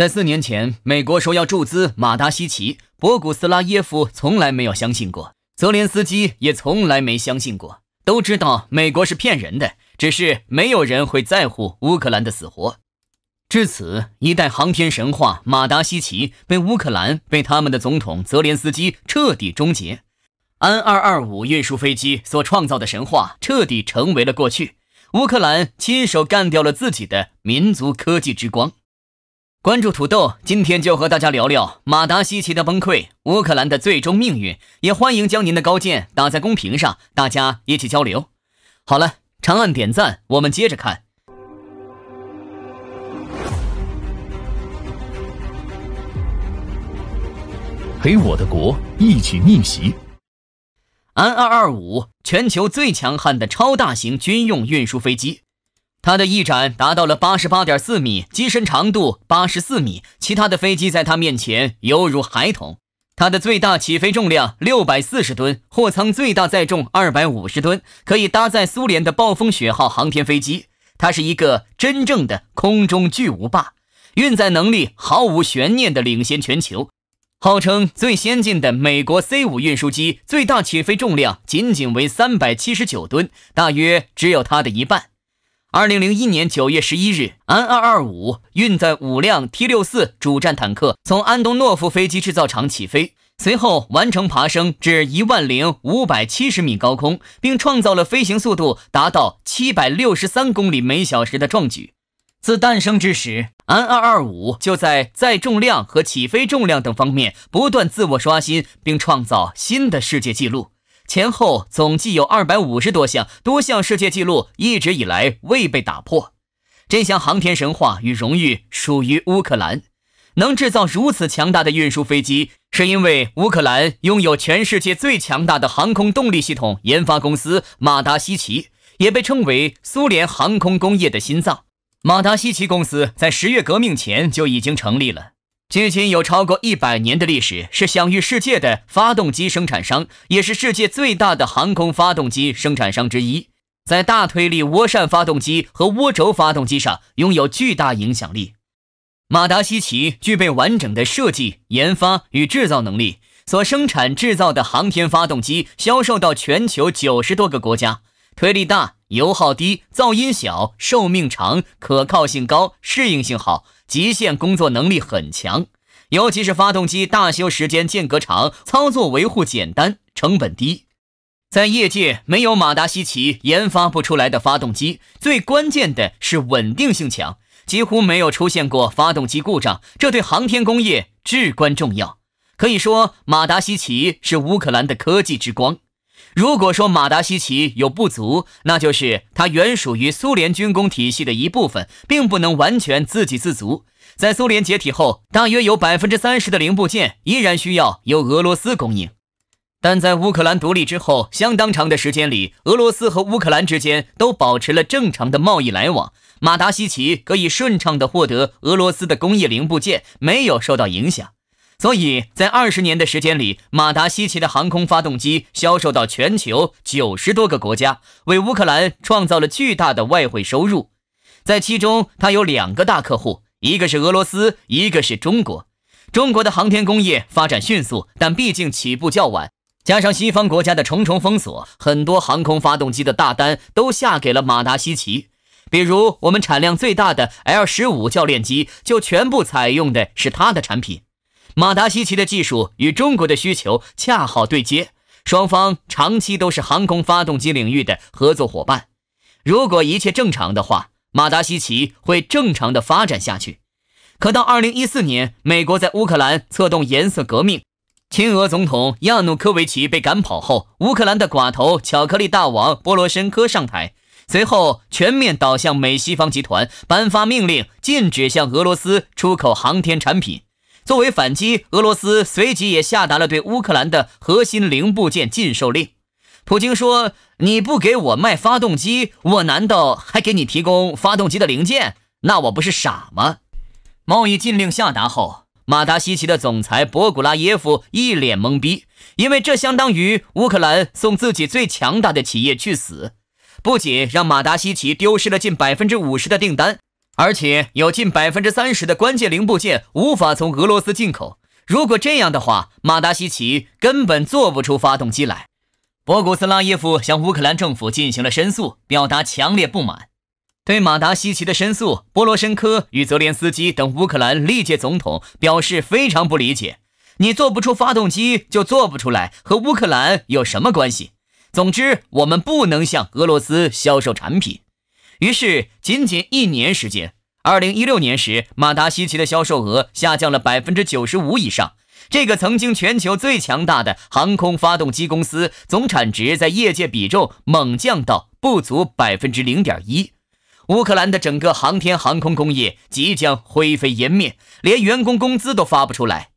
在四年前，美国说要注资马达西奇，博古斯拉耶夫从来没有相信过，泽连斯基也从来没相信过。都知道美国是骗人的，只是没有人会在乎乌克兰的死活。至此，一代航天神话马达西奇被乌克兰、被他们的总统泽连斯基彻底终结。安二二五运输飞机所创造的神话彻底成为了过去。乌克兰亲手干掉了自己的民族科技之光。关注土豆，今天就和大家聊聊马达西奇的崩溃、乌克兰的最终命运。也欢迎将您的高见打在公屏上，大家一起交流。好了，长按点赞，我们接着看。陪我的国一起逆袭。安二二五，全球最强悍的超大型军用运输飞机。它的翼展达到了八十八点四米，机身长度八十四米，其他的飞机在它面前犹如孩童。它的最大起飞重量六百四十吨，货舱最大载重二百五十吨，可以搭载苏联的暴风雪号航天飞机。它是一个真正的空中巨无霸，运载能力毫无悬念的领先全球。号称最先进的美国 C 五运输机，最大起飞重量仅仅为三百七十九吨，大约只有它的一半。二零零一年九月十一日，安二二五运载五辆 T 六四主战坦克从安东诺夫飞机制造厂起飞，随后完成爬升至一万零五百七十米高空，并创造了飞行速度达到七百六十三公里每小时的壮举。自诞生之时，安二二五就在载重量和起飞重量等方面不断自我刷新，并创造新的世界纪录。前后总计有二百五十多项，多项世界纪录一直以来未被打破。这项航天神话与荣誉属于乌克兰。能制造如此强大的运输飞机，是因为乌克兰拥有全世界最强大的航空动力系统研发公司马达西奇，也被称为苏联航空工业的心脏。马达西奇公司在十月革命前就已经成立了。距今有超过一百年的历史，是享誉世界的发动机生产商，也是世界最大的航空发动机生产商之一，在大推力涡扇发动机和涡轴发动机上拥有巨大影响力。马达西奇具备完整的设计、研发与制造能力，所生产制造的航天发动机销售到全球九十多个国家，推力大。油耗低、噪音小、寿命长、可靠性高、适应性好、极限工作能力很强，尤其是发动机大修时间间隔长、操作维护简单、成本低，在业界没有马达西奇研发不出来的发动机。最关键的是稳定性强，几乎没有出现过发动机故障，这对航天工业至关重要。可以说，马达西奇是乌克兰的科技之光。如果说马达西奇有不足，那就是它原属于苏联军工体系的一部分，并不能完全自给自足。在苏联解体后，大约有百分之三十的零部件依然需要由俄罗斯供应。但在乌克兰独立之后，相当长的时间里，俄罗斯和乌克兰之间都保持了正常的贸易来往，马达西奇可以顺畅地获得俄罗斯的工业零部件，没有受到影响。所以在二十年的时间里，马达西奇的航空发动机销售到全球九十多个国家，为乌克兰创造了巨大的外汇收入。在其中，它有两个大客户，一个是俄罗斯，一个是中国。中国的航天工业发展迅速，但毕竟起步较晚，加上西方国家的重重封锁，很多航空发动机的大单都下给了马达西奇。比如，我们产量最大的 L 十五教练机，就全部采用的是它的产品。马达西奇的技术与中国的需求恰好对接，双方长期都是航空发动机领域的合作伙伴。如果一切正常的话，马达西奇会正常的发展下去。可到2014年，美国在乌克兰策动颜色革命，亲俄总统亚努科维奇被赶跑后，乌克兰的寡头巧克力大王波罗申科上台，随后全面倒向美西方集团，颁发命令禁止向俄罗斯出口航天产品。作为反击，俄罗斯随即也下达了对乌克兰的核心零部件禁售令。普京说：“你不给我卖发动机，我难道还给你提供发动机的零件？那我不是傻吗？”贸易禁令下达后，马达西奇的总裁博古拉耶夫一脸懵逼，因为这相当于乌克兰送自己最强大的企业去死。不仅让马达西奇丢失了近百分之五十的订单。而且有近百分之三十的关键零部件无法从俄罗斯进口。如果这样的话，马达西奇根本做不出发动机来。博古斯拉耶夫向乌克兰政府进行了申诉，表达强烈不满。对马达西奇的申诉，波罗申科与泽连斯基等乌克兰历届总统表示非常不理解：“你做不出发动机就做不出来，和乌克兰有什么关系？总之，我们不能向俄罗斯销售产品。”于是，仅仅一年时间，二零一六年时，马达西奇的销售额下降了百分之九十五以上。这个曾经全球最强大的航空发动机公司，总产值在业界比重猛降到不足百分之零点一。乌克兰的整个航天航空工业即将灰飞烟灭，连员工工资都发不出来。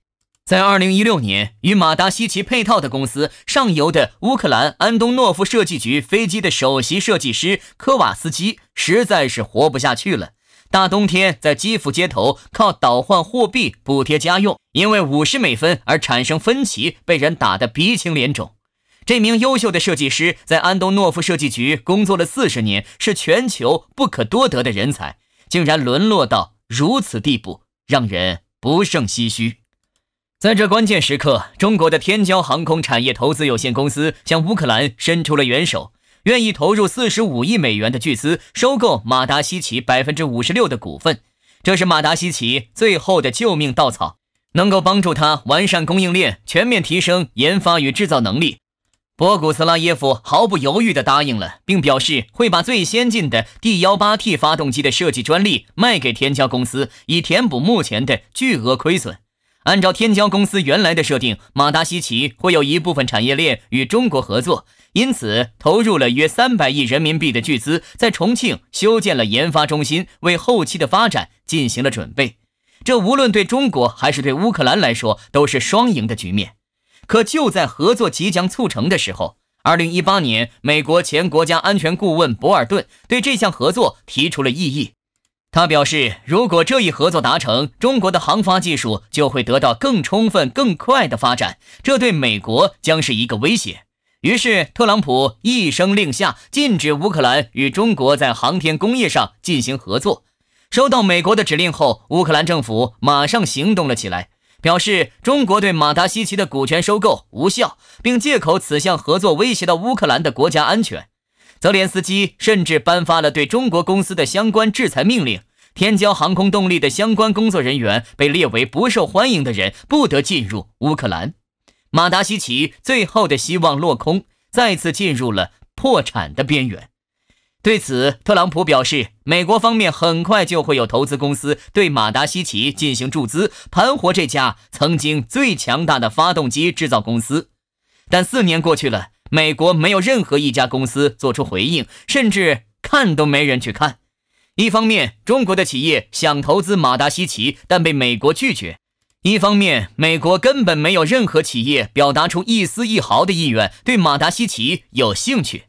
在二零一六年，与马达西奇配套的公司上游的乌克兰安东诺夫设计局飞机的首席设计师科瓦斯基实在是活不下去了。大冬天在基辅街头靠倒换货币补贴家用，因为五十美分而产生分歧，被人打得鼻青脸肿。这名优秀的设计师在安东诺夫设计局工作了四十年，是全球不可多得的人才，竟然沦落到如此地步，让人不胜唏嘘。在这关键时刻，中国的天骄航空产业投资有限公司向乌克兰伸出了援手，愿意投入四十五亿美元的巨资收购马达西奇百分之五十六的股份。这是马达西奇最后的救命稻草，能够帮助他完善供应链，全面提升研发与制造能力。博古斯拉耶夫毫不犹豫地答应了，并表示会把最先进的 D 幺八 T 发动机的设计专利卖给天骄公司，以填补目前的巨额亏损。按照天骄公司原来的设定，马达西奇会有一部分产业链与中国合作，因此投入了约三百亿人民币的巨资，在重庆修建了研发中心，为后期的发展进行了准备。这无论对中国还是对乌克兰来说，都是双赢的局面。可就在合作即将促成的时候，二零一八年，美国前国家安全顾问博尔顿对这项合作提出了异议。他表示，如果这一合作达成，中国的航发技术就会得到更充分、更快的发展，这对美国将是一个威胁。于是，特朗普一声令下，禁止乌克兰与中国在航天工业上进行合作。收到美国的指令后，乌克兰政府马上行动了起来，表示中国对马达西奇的股权收购无效，并借口此项合作威胁到乌克兰的国家安全。泽连斯基甚至颁发了对中国公司的相关制裁命令，天骄航空动力的相关工作人员被列为不受欢迎的人，不得进入乌克兰。马达西奇最后的希望落空，再次进入了破产的边缘。对此，特朗普表示，美国方面很快就会有投资公司对马达西奇进行注资，盘活这家曾经最强大的发动机制造公司。但四年过去了。美国没有任何一家公司做出回应，甚至看都没人去看。一方面，中国的企业想投资马达西奇，但被美国拒绝；一方面，美国根本没有任何企业表达出一丝一毫的意愿对马达西奇有兴趣。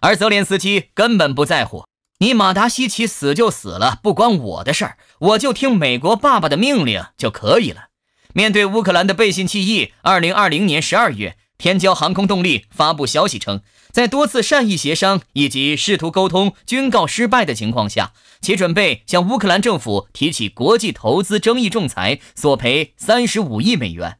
而泽连斯基根本不在乎，你马达西奇死就死了，不关我的事儿，我就听美国爸爸的命令就可以了。面对乌克兰的背信弃义，二零二零年十二月。天骄航空动力发布消息称，在多次善意协商以及试图沟通均告失败的情况下，其准备向乌克兰政府提起国际投资争议仲裁，索赔三十五亿美元。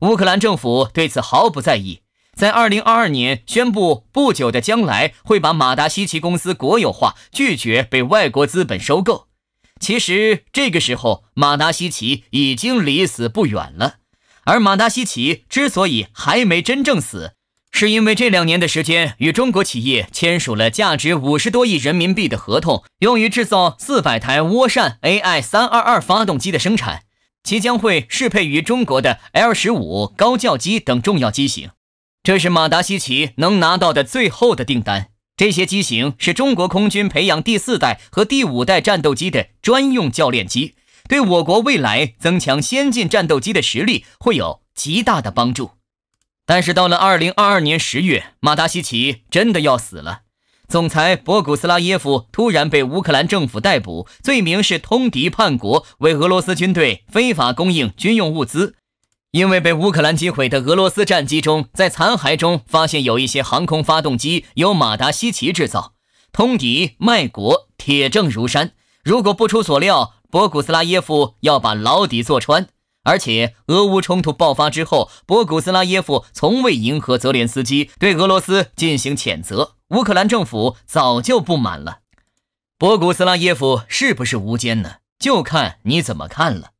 乌克兰政府对此毫不在意，在二零二二年宣布不久的将来会把马达西奇公司国有化，拒绝被外国资本收购。其实这个时候，马达西奇已经离死不远了。而马达西奇之所以还没真正死，是因为这两年的时间与中国企业签署了价值五十多亿人民币的合同，用于制造四百台涡扇 AI 三二二发动机的生产，其将会适配于中国的 L 十五高教机等重要机型。这是马达西奇能拿到的最后的订单。这些机型是中国空军培养第四代和第五代战斗机的专用教练机。对我国未来增强先进战斗机的实力会有极大的帮助，但是到了二零二二年十月，马达西奇真的要死了。总裁博古斯拉耶夫突然被乌克兰政府逮捕，罪名是通敌叛国，为俄罗斯军队非法供应军用物资。因为被乌克兰击毁的俄罗斯战机中，在残骸中发现有一些航空发动机由马达西奇制造，通敌卖国，铁证如山。如果不出所料。博古斯拉耶夫要把牢底坐穿，而且俄乌冲突爆发之后，博古斯拉耶夫从未迎合泽连斯基对俄罗斯进行谴责，乌克兰政府早就不满了。博古斯拉耶夫是不是无奸呢？就看你怎么看了。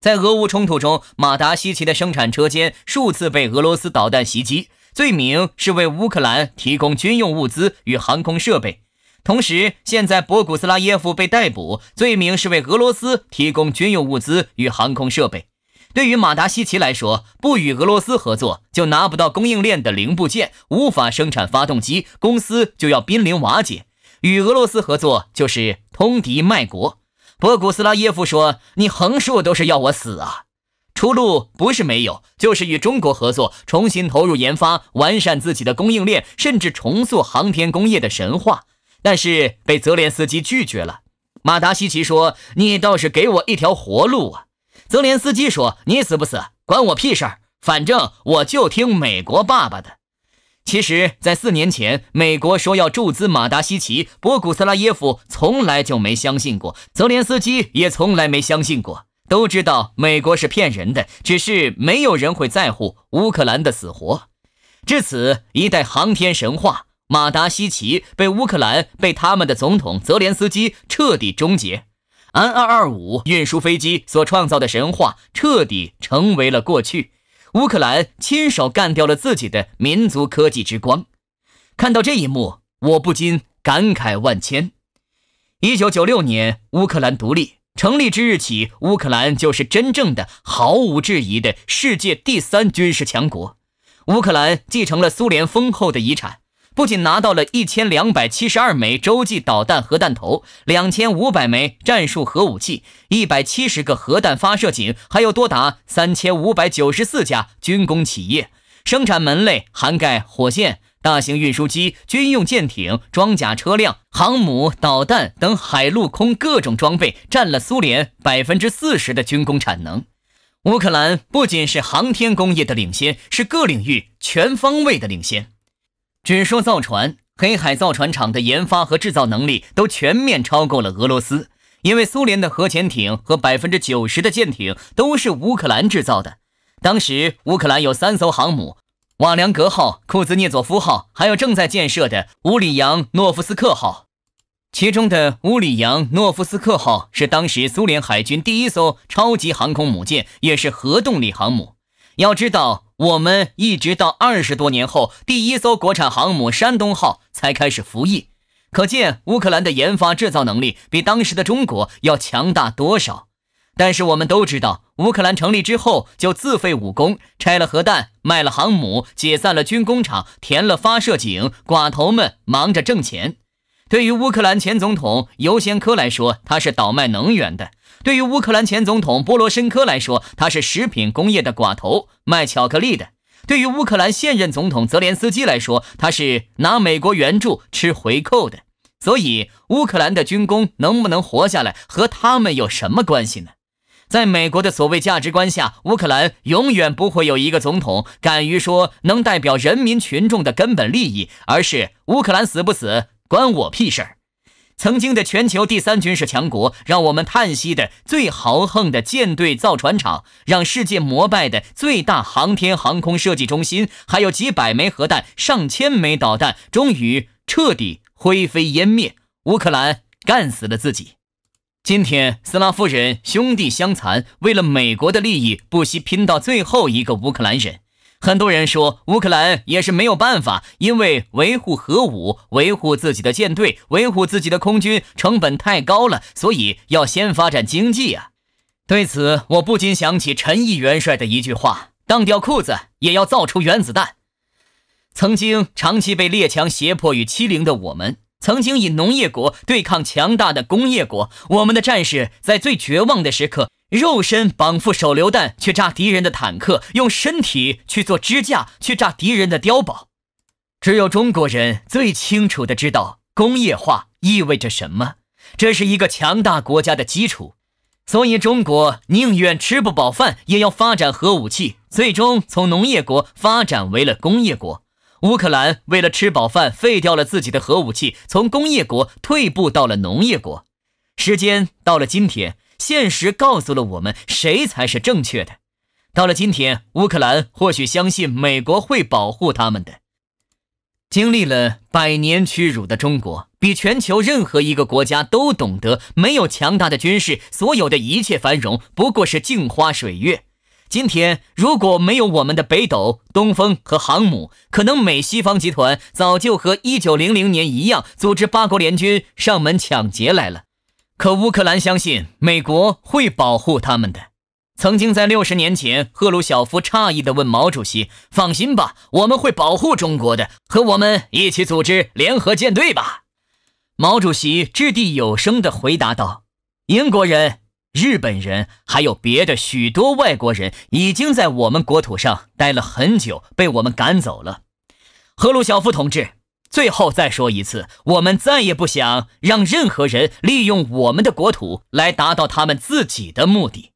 在俄乌冲突中，马达西奇的生产车间数次被俄罗斯导弹袭击，罪名是为乌克兰提供军用物资与航空设备。同时，现在博古斯拉耶夫被逮捕，罪名是为俄罗斯提供军用物资与航空设备。对于马达西奇来说，不与俄罗斯合作就拿不到供应链的零部件，无法生产发动机，公司就要濒临瓦解。与俄罗斯合作就是通敌卖国。博古斯拉耶夫说：“你横竖都是要我死啊！出路不是没有，就是与中国合作，重新投入研发，完善自己的供应链，甚至重塑航天工业的神话。”但是被泽连斯基拒绝了。马达西奇说：“你倒是给我一条活路啊！”泽连斯基说：“你死不死管我屁事儿，反正我就听美国爸爸的。”其实，在四年前，美国说要注资马达西奇，博古斯拉耶夫从来就没相信过，泽连斯基也从来没相信过，都知道美国是骗人的，只是没有人会在乎乌克兰的死活。至此，一代航天神话。马达西奇被乌克兰、被他们的总统泽连斯基彻底终结，安二二五运输飞机所创造的神话彻底成为了过去。乌克兰亲手干掉了自己的民族科技之光，看到这一幕，我不禁感慨万千。一九九六年乌克兰独立成立之日起，乌克兰就是真正的、毫无质疑的世界第三军事强国。乌克兰继承了苏联丰厚的遗产。不仅拿到了一千两百七十二枚洲际导弹核弹头，两千五百枚战术核武器，一百七十个核弹发射井，还有多达三千五百九十四家军工企业，生产门类涵盖火箭、大型运输机、军用舰艇、装甲车辆、航母、导弹等海陆空各种装备，占了苏联百分之四十的军工产能。乌克兰不仅是航天工业的领先，是各领域全方位的领先。只说造船，黑海造船厂的研发和制造能力都全面超过了俄罗斯，因为苏联的核潜艇和百分之九十的舰艇都是乌克兰制造的。当时，乌克兰有三艘航母：瓦良格号、库兹涅佐夫号，还有正在建设的乌里扬诺夫斯克号。其中的乌里扬诺夫斯克号是当时苏联海军第一艘超级航空母舰，也是核动力航母。要知道，我们一直到二十多年后，第一艘国产航母“山东号”才开始服役，可见乌克兰的研发制造能力比当时的中国要强大多少。但是我们都知道，乌克兰成立之后就自废武功，拆了核弹，卖了航母，解散了军工厂，填了发射井，寡头们忙着挣钱。对于乌克兰前总统尤先科来说，他是倒卖能源的；对于乌克兰前总统波罗申科来说，他是食品工业的寡头，卖巧克力的；对于乌克兰现任总统泽连斯基来说，他是拿美国援助吃回扣的。所以，乌克兰的军工能不能活下来，和他们有什么关系呢？在美国的所谓价值观下，乌克兰永远不会有一个总统敢于说能代表人民群众的根本利益，而是乌克兰死不死？关我屁事儿！曾经的全球第三军事强国，让我们叹息的最豪横的舰队造船厂，让世界膜拜的最大航天航空设计中心，还有几百枚核弹、上千枚导弹，终于彻底灰飞烟灭。乌克兰干死了自己。今天，斯拉夫人兄弟相残，为了美国的利益，不惜拼到最后一个乌克兰人。很多人说，乌克兰也是没有办法，因为维护核武、维护自己的舰队、维护自己的空军成本太高了，所以要先发展经济啊。对此，我不禁想起陈毅元帅的一句话：“当掉裤子也要造出原子弹。”曾经长期被列强胁迫与欺凌的我们，曾经以农业国对抗强大的工业国，我们的战士在最绝望的时刻。肉身绑缚手榴弹去炸敌人的坦克，用身体去做支架去炸敌人的碉堡。只有中国人最清楚的知道工业化意味着什么，这是一个强大国家的基础。所以中国宁愿吃不饱饭也要发展核武器，最终从农业国发展为了工业国。乌克兰为了吃饱饭废掉了自己的核武器，从工业国退步到了农业国。时间到了今天。现实告诉了我们，谁才是正确的。到了今天，乌克兰或许相信美国会保护他们的。经历了百年屈辱的中国，比全球任何一个国家都懂得，没有强大的军事，所有的一切繁荣不过是镜花水月。今天，如果没有我们的北斗、东风和航母，可能美西方集团早就和1900年一样，组织八国联军上门抢劫来了。可乌克兰相信美国会保护他们的。曾经在六十年前，赫鲁晓夫诧异地问毛主席：“放心吧，我们会保护中国的，和我们一起组织联合舰队吧。”毛主席掷地有声地回答道：“英国人、日本人还有别的许多外国人，已经在我们国土上待了很久，被我们赶走了。”赫鲁晓夫同志。最后再说一次，我们再也不想让任何人利用我们的国土来达到他们自己的目的。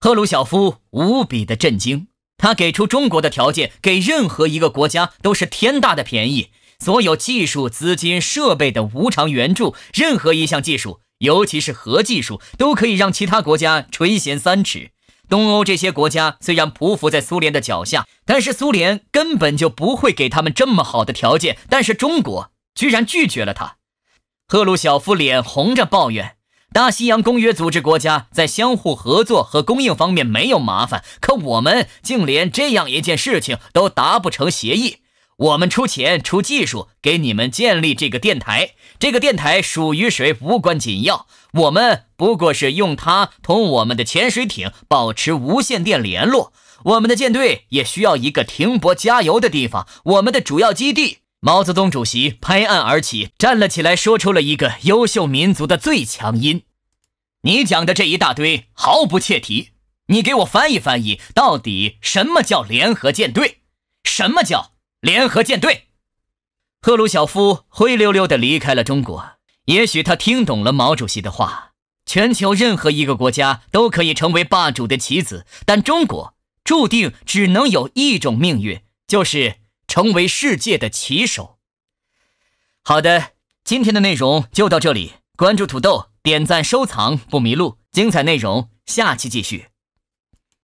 赫鲁晓夫无比的震惊，他给出中国的条件给任何一个国家都是天大的便宜，所有技术、资金、设备的无偿援助，任何一项技术，尤其是核技术，都可以让其他国家垂涎三尺。东欧这些国家虽然匍匐在苏联的脚下，但是苏联根本就不会给他们这么好的条件。但是中国居然拒绝了他，赫鲁晓夫脸红着抱怨：“大西洋公约组织国家在相互合作和供应方面没有麻烦，可我们竟连这样一件事情都达不成协议。”我们出钱出技术给你们建立这个电台，这个电台属于谁无关紧要，我们不过是用它同我们的潜水艇保持无线电联络。我们的舰队也需要一个停泊加油的地方，我们的主要基地。毛泽东主席拍案而起，站了起来，说出了一个优秀民族的最强音：“你讲的这一大堆毫不切题，你给我翻译翻译，到底什么叫联合舰队？什么叫？”联合舰队，赫鲁晓夫灰溜溜地离开了中国。也许他听懂了毛主席的话：全球任何一个国家都可以成为霸主的棋子，但中国注定只能有一种命运，就是成为世界的棋手。好的，今天的内容就到这里。关注土豆，点赞收藏不迷路。精彩内容，下期继续。